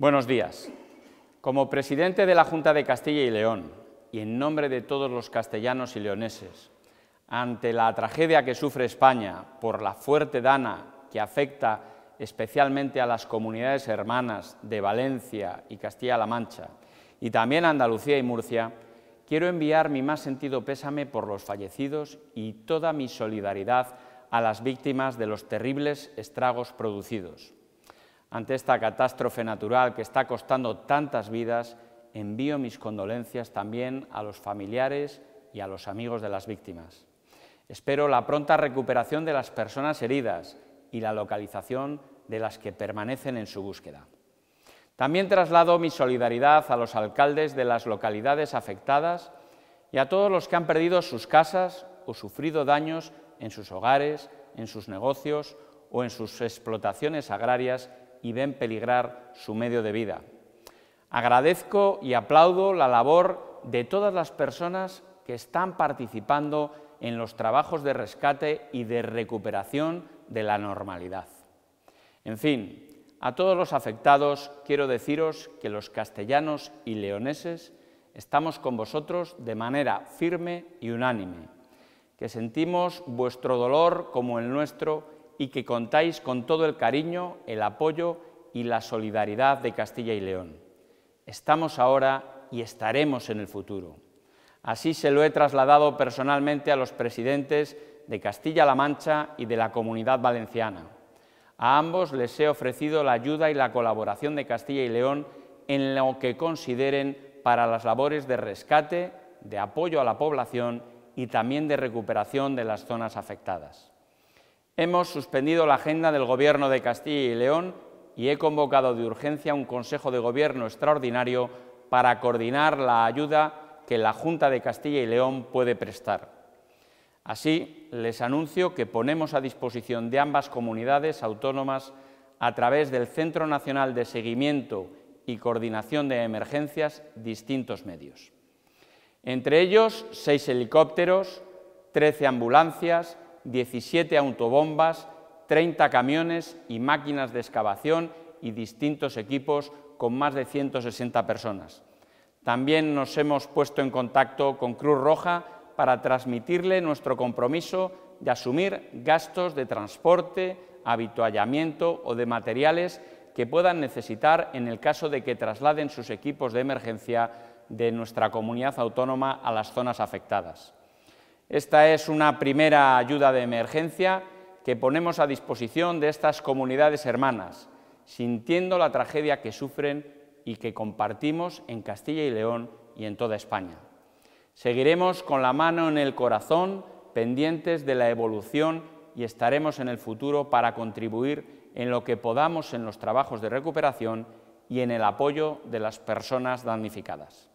Buenos días. Como presidente de la Junta de Castilla y León y en nombre de todos los castellanos y leoneses, ante la tragedia que sufre España por la fuerte dana que afecta especialmente a las comunidades hermanas de Valencia y Castilla-La Mancha, y también a Andalucía y Murcia, quiero enviar mi más sentido pésame por los fallecidos y toda mi solidaridad a las víctimas de los terribles estragos producidos. Ante esta catástrofe natural que está costando tantas vidas, envío mis condolencias también a los familiares y a los amigos de las víctimas. Espero la pronta recuperación de las personas heridas y la localización de las que permanecen en su búsqueda. También traslado mi solidaridad a los alcaldes de las localidades afectadas y a todos los que han perdido sus casas o sufrido daños en sus hogares, en sus negocios o en sus explotaciones agrarias y ven peligrar su medio de vida. Agradezco y aplaudo la labor de todas las personas que están participando en los trabajos de rescate y de recuperación de la normalidad. En fin, a todos los afectados quiero deciros que los castellanos y leoneses estamos con vosotros de manera firme y unánime, que sentimos vuestro dolor como el nuestro y que contáis con todo el cariño, el apoyo y la solidaridad de Castilla y León. Estamos ahora y estaremos en el futuro. Así se lo he trasladado personalmente a los presidentes de Castilla-La Mancha y de la Comunidad Valenciana. A ambos les he ofrecido la ayuda y la colaboración de Castilla y León en lo que consideren para las labores de rescate, de apoyo a la población y también de recuperación de las zonas afectadas. Hemos suspendido la agenda del Gobierno de Castilla y León y he convocado de urgencia un Consejo de Gobierno extraordinario para coordinar la ayuda que la Junta de Castilla y León puede prestar. Así, les anuncio que ponemos a disposición de ambas comunidades autónomas a través del Centro Nacional de Seguimiento y Coordinación de Emergencias distintos medios. Entre ellos, seis helicópteros, trece ambulancias, 17 autobombas, 30 camiones y máquinas de excavación y distintos equipos con más de 160 personas. También nos hemos puesto en contacto con Cruz Roja para transmitirle nuestro compromiso de asumir gastos de transporte, habituallamiento o de materiales que puedan necesitar en el caso de que trasladen sus equipos de emergencia de nuestra comunidad autónoma a las zonas afectadas. Esta es una primera ayuda de emergencia que ponemos a disposición de estas comunidades hermanas, sintiendo la tragedia que sufren y que compartimos en Castilla y León y en toda España. Seguiremos con la mano en el corazón, pendientes de la evolución y estaremos en el futuro para contribuir en lo que podamos en los trabajos de recuperación y en el apoyo de las personas damnificadas.